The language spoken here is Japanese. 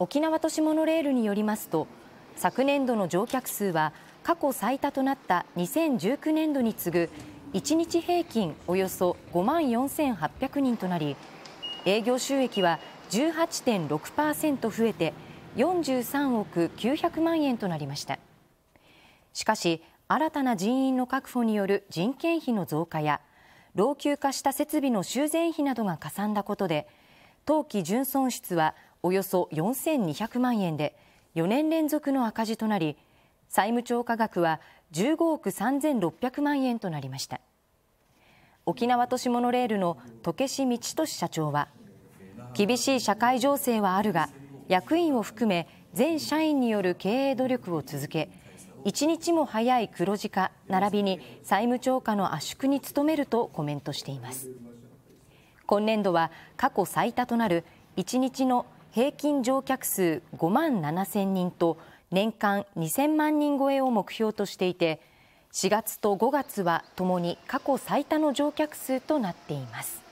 沖縄都市モノレールによりますと昨年度の乗客数は過去最多となった2019年度に次ぐ1日平均およそ5万4800人となり営業収益は18.6%増えて43億900万円となりましたしかし新たな人員の確保による人件費の増加や老朽化した設備の修繕費などがかさんだことで当期純損失はおよそ4200万円で4年連続の赤字となり債務超過額は15億3600万円となりました沖縄都市モノレールの渡志道俊社長は厳しい社会情勢はあるが役員を含め全社員による経営努力を続け一日も早い黒字化並びに債務超過の圧縮に努めるとコメントしています今年度は過去最多となる一日の平均乗客数5万7000人と年間2000万人超えを目標としていて4月と5月はともに過去最多の乗客数となっています。